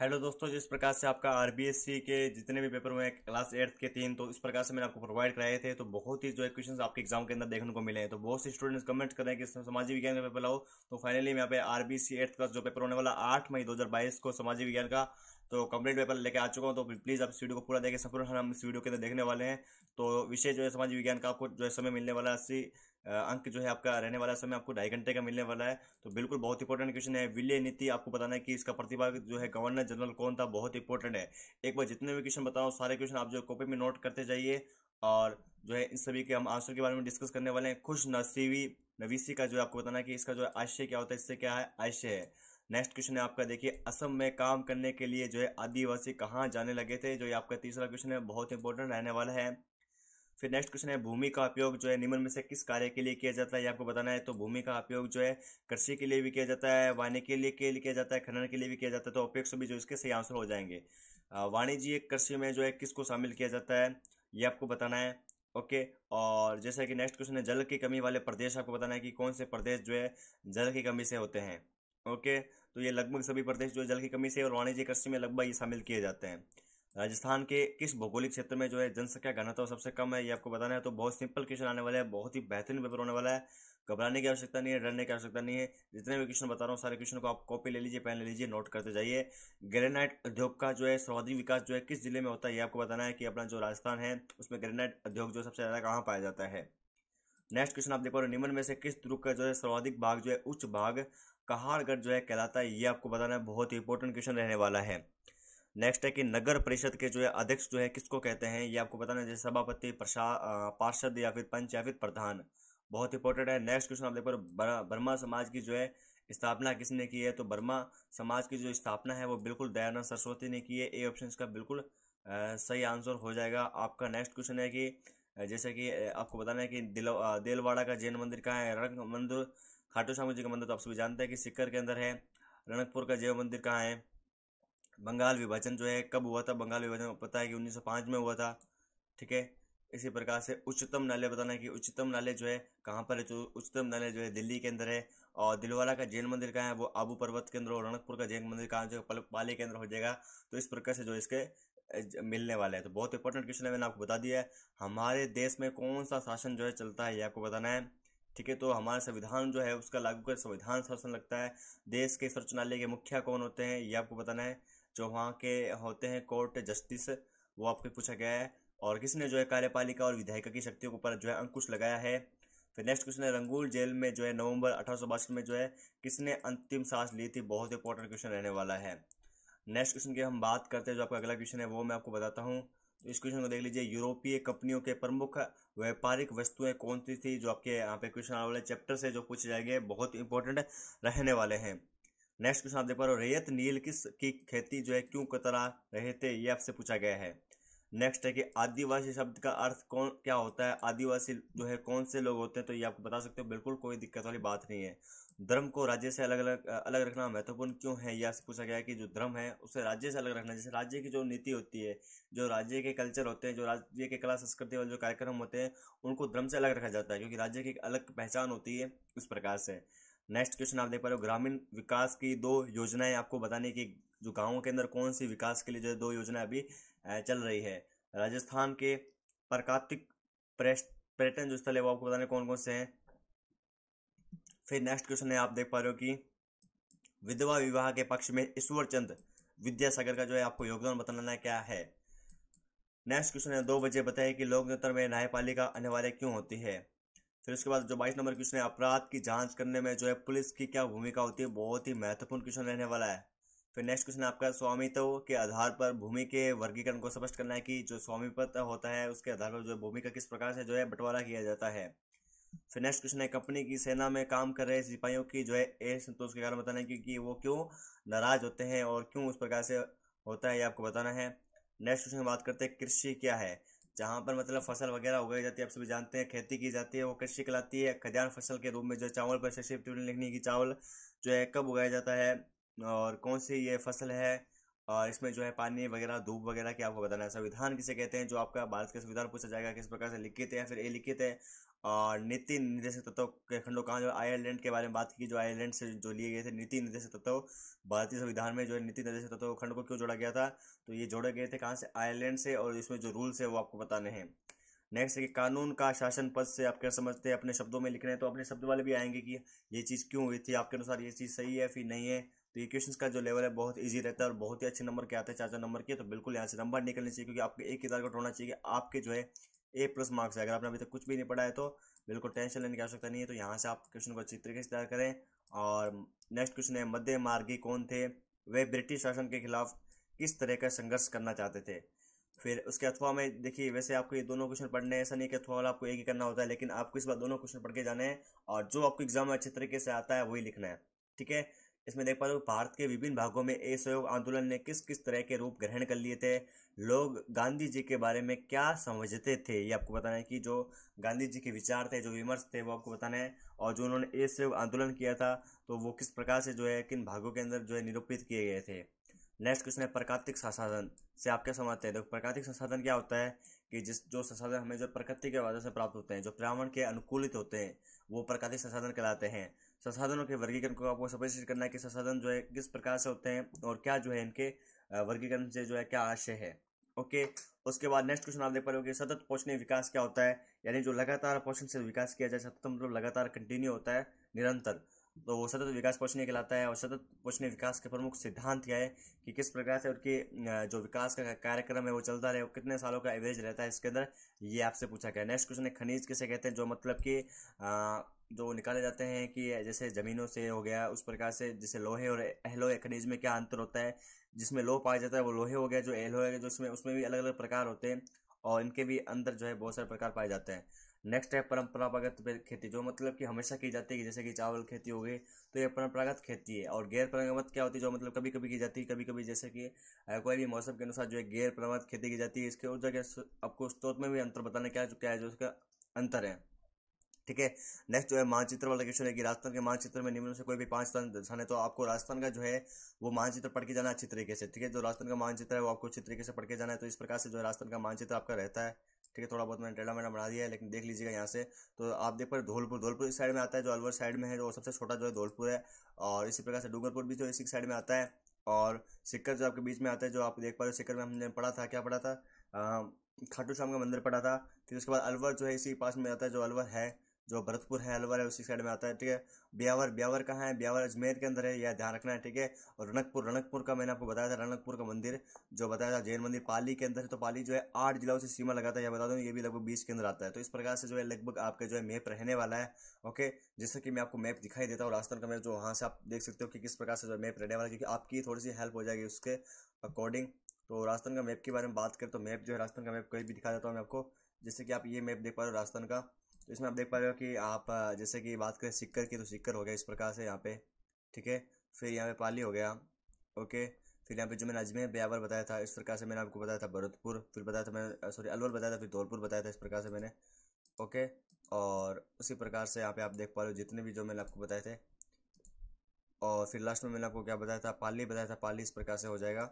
hello दोस्तों जिस प्रकार से आपका आर के जितने भी पेपर हुए हैं क्लास एट्थ के तीन तो इस प्रकार से मैंने आपको प्रोवाइड कराए थे तो बहुत ही जो है क्वेश्चन आपके एग्जाम के अंदर देखने को मिले हैं तो बहुत से स्टूडेंट्स कमेंट कर रहे हैं कि सामाजिक विज्ञान का पेपर लाओ तो फाइनली यहाँ पे आर बी का जो पेपर होने वाला आठ मई दो को सामाजिक विज्ञान का तो कंप्लीट पेपर लेके आ चुका हूँ तो प्लीज़ आप इस वीडियो को पूरा देखें सफर हम इस वीडियो के अंदर देखने वाले हैं तो विषय जो है समाज विज्ञान का आपको जो है समय मिलने वाला अस्सी अंक जो है आपका रहने वाला समय आपको ढाई घंटे का मिलने वाला है तो बिल्कुल बहुत इंपॉर्टेंट क्वेश्चन है विलय नीति आपको बताना है कि इसका प्रतिभाग जो है गवर्नर जनरल कौन था बहुत इंपॉर्टेंट है एक बार जितने भी क्वेश्चन बताओ सारे क्वेश्चन आप जो कॉपी में नोट करते जाइए और जो है इन सभी के हम आंसर के बारे में डिस्कस करने वाले हैं खुश नसीबी नवीसी का जो है आपको बताना है कि इसका जो आशय क्या होता है इससे क्या है आशय है नेक्स्ट क्वेश्चन है आपका देखिए असम में काम करने के लिए जो है आदिवासी कहाँ जाने लगे थे जो ये आपका तीसरा क्वेश्चन है बहुत इंपॉर्टेंट रहने वाला है फिर नेक्स्ट क्वेश्चन है भूमि का उपयोग जो है निम्न में से किस कार्य के लिए किया जाता है ये आपको बताना है तो भूमि का उपयोग जो है कृषि के लिए भी किया जाता है वाणी के लिए के लिए किया जाता है खनन के लिए भी किया जाता है तो उपयोग भी जो इसके सही आंसर हो जाएंगे वाणिज्य कृषि में जो है किसको शामिल किया जाता है ये आपको बताना है ओके और जैसा कि नेक्स्ट क्वेश्चन है जल की कमी वाले प्रदेश आपको बताना है कि कौन से प्रदेश जो है जल की कमी से होते हैं ओके तो ये लगभग सभी प्रदेश जो जल की कमी से और वाणिज्य कृषि में लगभग ये शामिल किए जाते हैं राजस्थान के किस भौगोलिक क्षेत्र में जो है जनसंख्या घनत्व सबसे कम है ये आपको बताना है तो बहुत सिंपल क्वेश्चन आने वाला है बहुत ही बेहतरीन पेपर होने वाला है घबराने की आवश्यकता नहीं है डरने की आवश्यकता नहीं है जितने भी क्वेश्चन बता रहा हूँ सारे क्वेश्चन को आप कॉपी ले लीजिए पेन ले लीजिए नोट करते जाइए ग्रेनाइट उद्योग का जो है सर्वाधिक विकास जो है किस जिले में होता है ये आपको बताना है कि अपना जो राजस्थान है उसमें ग्रेनाइट उद्योग जो सबसे ज़्यादा कहाँ पाया जाता है नेक्स्ट क्वेश्चन आप देखो निम्न में से किस ध्रुव का जो है सर्वाधिक भाग जो है उच्च भाग कहाड़गढ़ जो है कहलाता है ये आपको बताना है बहुत ही इंपॉर्टेंट क्वेश्चन रहने वाला है नेक्स्ट है कि नगर परिषद के जो है अध्यक्ष जो है किसको कहते हैं ये आपको बताना है जैसे सभापति पार्षद या फिर पंच या फिर प्रधान बहुत इंपॉर्टेंट है नेक्स्ट क्वेश्चन आप देखो बर्मा समाज की जो है स्थापना किसने की है तो बर्मा समाज की जो स्थापना है वो बिल्कुल दयानंद सरस्वती ने की है ए ऑप्शन का बिल्कुल सही आंसर हो जाएगा आपका नेक्स्ट क्वेश्चन है कि जैसे कि आपको बताना है कि दिल देलवाड़ा का जैन मंदिर कहाँ है रणक मंदिर खाटू श्यामू जी का मंदिर तो आप सभी जानते हैं कि सिक्कर के अंदर है रणकपुर का जैव मंदिर कहाँ है बंगाल विभाजन जो है कब हुआ था बंगाल विभाजन पता है कि उन्नीस में हुआ था ठीक है इसी प्रकार से उच्चतम न्यायालय बताना है कि उच्चतम न्यायालय जो है कहाँ पर है तो उच्चतम न्यायालय जो है दिल्ली के अंदर है और दिलवाला का जैन मंदिर कहाँ है वो आबू पर्वत के अंदर और रणकपुर का जैन मंदिर कहाँ जो पाली के अंदर हो जाएगा तो इस प्रकार से जो इसके मिलने वाले हैं तो बहुत इंपॉर्टेंट क्वेश्चन है मैंने आपको बता दिया है हमारे देश में कौन सा शासन जो है चलता है ये आपको बताना है ठीक है तो हमारा संविधान जो है उसका लागू कर संविधान शासन लगता है देश के सर्वोच्चालय के मुखिया कौन होते हैं ये आपको बताना है जो वहाँ के होते हैं कोर्ट जस्टिस वो आपके पूछा गया है और किसने जो है कार्यपालिका और विधायिका की शक्तियों के ऊपर जो है अंकुश लगाया है फिर नेक्स्ट क्वेश्चन है रंगूल जेल में जो है नवंबर अठारह में जो है किसने अंतिम सांस ली थी बहुत इंपॉर्टेंट क्वेश्चन रहने वाला है नेक्स्ट क्वेश्चन की हम बात करते हैं जो आपका अगला क्वेश्चन है वो मैं आपको बताता हूँ तो इस क्वेश्चन को देख लीजिए यूरोपीय कंपनियों के प्रमुख व्यापारिक वस्तुएं कौन सी थी जो आपके यहाँ पे क्वेश्चन आने वाले चैप्टर से जो पूछे जाएंगे बहुत इंपॉर्टेंट रहने वाले हैं नेक्स्ट क्वेश्चन आप देख पा रहे हो रेयत नील किस की खेती जो है क्यों कतरा रहे थे ये आपसे पूछा गया है नेक्स्ट है कि आदिवासी शब्द का अर्थ कौन क्या होता है आदिवासी जो है कौन से लोग होते हैं तो ये आपको बता सकते हो बिल्कुल कोई दिक्कत वाली बात नहीं है धर्म को राज्य से अलग अलग अलग रखना महत्वपूर्ण क्यों है यह पूछा गया है कि जो धर्म है उसे राज्य से अलग रखना जैसे राज्य की जो नीति होती है जो राज्य के कल्चर होते हैं जो राज्य के कला संस्कृति वाले जो कार्यक्रम होते हैं उनको धर्म से अलग रखा जाता है क्योंकि राज्य की एक अलग पहचान होती है इस प्रकार से नेक्स्ट क्वेश्चन आप देख पा रहे हो ग्रामीण विकास की दो योजनाएं आपको बताने की जो गांवों के अंदर कौन सी विकास के लिए जो दो योजना अभी चल रही है राजस्थान के प्राकृतिक पर्यटन जो स्थल है वो आपको बताने कौन कौन से हैं फिर नेक्स्ट क्वेश्चन है आप देख पा रहे हो कि विधवा विवाह के पक्ष में ईश्वर चंद विद्यासागर का जो है आपको योगदान बताना क्या है नेक्स्ट क्वेश्चन है दो बजे बताइए कि लोकतंत्र में न्यायपालिका अनिवार्य क्यों होती है फिर उसके बाद जो बाईस नंबर क्वेश्चन है अपराध की जांच करने में जो है पुलिस की क्या भूमिका होती है बहुत ही महत्वपूर्ण क्वेश्चन रहने वाला है फिर नेक्स्ट क्वेश्चन आपका स्वामित्व तो के आधार पर भूमि के वर्गीकरण को स्पष्ट करना है कि जो स्वामी होता है उसके आधार पर जो भूमि का किस प्रकार से जो है बंटवारा किया जाता है फिर नेक्स्ट क्वेश्चन है कंपनी की सेना में काम कर रहे सिपाहियों की जो है संतोष के कारण बताना है क्योंकि वो क्यों नाराज होते हैं और क्यों उस प्रकार से होता है ये आपको बताना है नेक्स्ट क्वेश्चन बात करते हैं कृषि क्या है जहाँ पर मतलब फसल वगैरह उगाई जाती है आप सभी जानते हैं खेती की जाती है वो कृषि कहलाती है खद्यान फसल के रूप में जो चावल पर शशि ट्यूटन लिखने की चावल जो है कब उगाया जाता है और कौन सी ये फसल है और इसमें जो है पानी वगैरह धूप वगैरह की आपको बताना है संविधान किसे कहते हैं जो आपका भारत का संविधान पूछा जाएगा किस प्रकार से लिखित है या फिर ए लिखित है और नीति निर्देशक तत्व के खंडों कहाँ जो आयरलैंड के बारे में बात की जो आयरलैंड से जो लिए गए थे नीति निर्देशक तत्व भारतीय संविधान में जो है नीति निर्देशक तत्व खंड को क्यों जोड़ा गया था तो ये जोड़े गए थे कहाँ से आयरलैंड से और इसमें जो रूल्स है वो आपको बताने हैं नेक्स्ट है कि कानून का शासन पद से आप क्या समझते हैं अपने शब्दों में लिख रहे हैं तो अपने शब्द वाले भी आएंगे कि ये चीज़ क्यों हुई थी आपके अनुसार ये चीज़ सही है फिर नहीं है तो ये क्वेश्चन का जो लेवल है बहुत ईजी रहता है और बहुत ही अच्छे नंबर के आते हैं चार चार नंबर के तो बिल्कुल यहाँ से नंबर निकलने चाहिए क्योंकि आपके एक ही को होना चाहिए आपके जो है ए प्लस मार्क्स है अगर आपने अभी तक कुछ भी नहीं पढ़ा है तो बिल्कुल टेंशन लेने की आवश्यकता नहीं है तो यहाँ से आप क्वेश्चन को अच्छी तरीके से तैयार करें और नेक्स्ट क्वेश्चन है मध्य मार्गी कौन थे वे ब्रिटिश शासन के खिलाफ किस तरह का संघर्ष करना चाहते थे फिर उसके अथवा में देखिए वैसे आपको ये दोनों क्वेश्चन पढ़ने ऐसा नहीं कि अथवा वाला आपको एक ही करना होता है लेकिन आपको इस बार दोनों क्वेश्चन पढ़ के जाने हैं और जो आपको एग्जाम में अच्छे तरीके से आता है वही लिखना है ठीक है इसमें देख पा रहे हो भारत के विभिन्न भागों में असहयोग आंदोलन ने किस किस तरह के रूप ग्रहण कर लिए थे लोग गांधी जी के बारे में क्या समझते थे ये आपको बताना है कि जो गांधी जी के विचार थे जो विमर्श थे वो आपको बताना है और जो उन्होंने असहयोग आंदोलन किया था तो वो किस प्रकार से जो है किन भागों के अंदर जो है निरूपित किए गए थे नेक्स्ट क्वेश्चन है प्राकृतिक संसाधन से आप क्या समझते हैं देखो प्राकृतिक संसाधन क्या होता है कि जिस जो संसाधन हमें जो प्रकृति के वजह से प्राप्त होते हैं जो पर्यावरण के अनुकूलित होते हैं वो प्राकृतिक संसाधन कहलाते हैं संसाधनों के वर्गीकरण को आपको सपेक्षित करना है कि संसाधन जो है किस प्रकार से होते हैं और क्या जो है इनके वर्गीकरण से जो है क्या आशय है ओके उसके बाद नेक्स्ट क्वेश्चन आप देख पा रहे हो कि सतत पोषणीय विकास क्या होता है यानी जो लगातार पोषण से विकास किया जाए सतत मतलब लगातार कंटिन्यू होता है निरंतर तो वो सतत विकास पहुँचने कहलाता है और सतत पोषण विकास के प्रमुख सिद्धांत क्या है कि किस प्रकार से उनके जो विकास का कार्यक्रम है वो चलता रहे वो कितने सालों का एवरेज रहता है इसके अंदर ये आपसे पूछा गया नेक्स्ट क्वेश्चन है खनिज किसे कहते हैं जो मतलब कि जो निकाले जाते हैं कि जैसे ज़मीनों से हो गया उस प्रकार से जैसे लोहे और एलोहे खनिज में क्या अंतर होता है जिसमें लोह पाया जाता है वो लोहे हो गया जो एलोहे जो उसमें उसमें भी अलग अलग प्रकार होते हैं और इनके भी अंदर जो है बहुत सारे प्रकार पाए जाते हैं नेक्स्ट है परंपरागत खेती जो मतलब कि हमेशा की जाती है जैसे कि चावल खेती हो गई तो ये परंपरागत खेती है और गैर परंपरागत क्या होती है जो मतलब कभी कभी की जाती है कभी कभी जैसे कि कोई भी मौसम के अनुसार जो है गैर परंपरागत खेती की जाती है इसके उस जगह आपको स्त्रोत में भी अंतर बताने क्या क्या है जो उसका अंतर है ठीक है नेक्स्ट जो है मानचित्र वाला क्वेश्चन है कि राजस्थान के मानचित्र में निम्न से कोई भी पांच स्थान दर्शाने तो आपको राजस्थान का जो है वो मानचित्र पढ़ के जाना अच्छी तरीके से ठीक है जो राजस्थान का मानचित्र है वो आपको अच्छी तरीके से पढ़ के जाना है तो इस प्रकार से जो है राजस्थान का मानचित्र आपका रहता है ठीक है थोड़ा बहुत मैंने टेढ़ा मेढ़ा बना दिया है लेकिन देख लीजिएगा यहाँ से तो आप देख पा रहे धौलपुर धौलपुर इस साइड में आता है जो अलवर साइड में है जो सबसे छोटा जो है धौलपुर है और इसी प्रकार से डूंगरपुर भी जो इसी साइड में आता है और सिक्कर जो आपके बीच में आता है जो आप देख पा रहे हो सिक्कर में हमने पढ़ा था क्या पढ़ा था खाटू श्याम का मंदिर पढ़ा था फिर उसके बाद अलवर जो है इसी पास में आता है जो अलवर है जो भरतपुर है अलवर है उसी साइड में आता है ठीक है ब्यावर ब्यावर कहाँ है ब्यावर अजमेर के अंदर है यह ध्यान रखना है ठीक है और रनकपुर रनकपुर का मैंने आपको बताया था रनकपुर का मंदिर जो बताया था जैन मंदिर पाली के अंदर है तो पाली जो है आठ जिलों से सीमा लगाता है यह बता दूँ ये भी लगभग बीस के अंदर आता है तो इस प्रकार से जो है लगभग आपका जो है मैप रहने वाला है ओके जैसे कि मैं आपको मैप दिखाई देता हूँ राजस्थान का मैप जो वहाँ से आप देख सकते हो कि किस प्रकार से जो मैप रहने वाला है क्योंकि आपकी थोड़ी सी हेल्प हो जाएगी उसके अकॉर्डिंग तो राजस्थान का मैप के बारे में बात करें तो मैप जो है राजस्थान का मैप कहीं भी दिखा देता हूँ मैं आपको जैसे कि आप ये मैप देख पा रहे हो राजस्थान का तो इसमें आप देख पा रहे हो कि आप जैसे कि बात करें सिक्कर की तो सिक्कर हो गया इस प्रकार से यहाँ पे ठीक है फिर यहाँ पे पाली हो गया ओके फिर यहाँ पे जो मैंने अजमेर ब्यावर बताया था इस प्रकार से मैंने आपको बताया था भरतपुर फिर बताया था मैंने सॉरी अलवर बताया था फिर धौलपुर बताया था इस प्रकार से मैंने ओके और उसी प्रकार से यहाँ पे आप देख पा रहे हो जितने भी जो मैंने आपको बताए थे और फिर लास्ट में मैंने आपको क्या बताया था पाली बताया था पाली इस प्रकार से हो जाएगा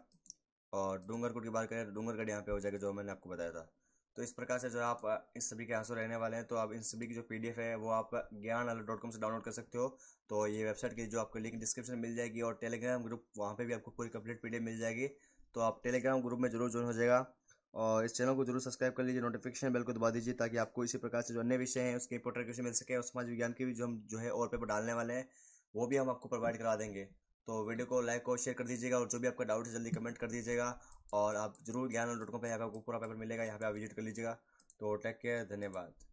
और डूंगरकोट की बात करें तो डूंगरगढ़ यहाँ पे हो जाएगा जो मैंने आपको बताया था तो इस प्रकार से जो आप इस सभी के आंसर रहने वाले हैं तो आप इन सभी की जो पीडीएफ है वो आप ज्ञान डॉट कॉम से डाउनलोड कर सकते हो तो ये वेबसाइट की जो आपको लिंक डिस्क्रिप्शन मिल जाएगी और टेलीग्राम ग्रुप वहाँ पे भी आपको पूरी कंप्लीट पीडीएफ मिल जाएगी तो आप टेलीग्राम ग्रुप में जरूर ज्वाइन हो जाएगा और इस चैनल को जरूर सब्सक्राइब कर लीजिए नोटिफिकेशन बेल को दबा दीजिए ताकि आपको इसी प्रकार से जो अन्य विषय हैं उसके इंपोर्टेंट क्वेश्चन मिल सके और समाज विज्ञान के भी जो हम जो है और पेपर डालने वाले हैं वो भी हम आपको प्रोवाइड करा देंगे तो वीडियो को लाइक और शेयर कर दीजिएगा और जो भी आपका डाउट है जल्दी कमेंट कर दीजिएगा और आप जरूर ज्ञान डॉट कॉम पर यहाँ पर आपको पूरा पेपर मिलेगा यहाँ पे आप विजिट कर लीजिएगा तो टेक केयर धन्यवाद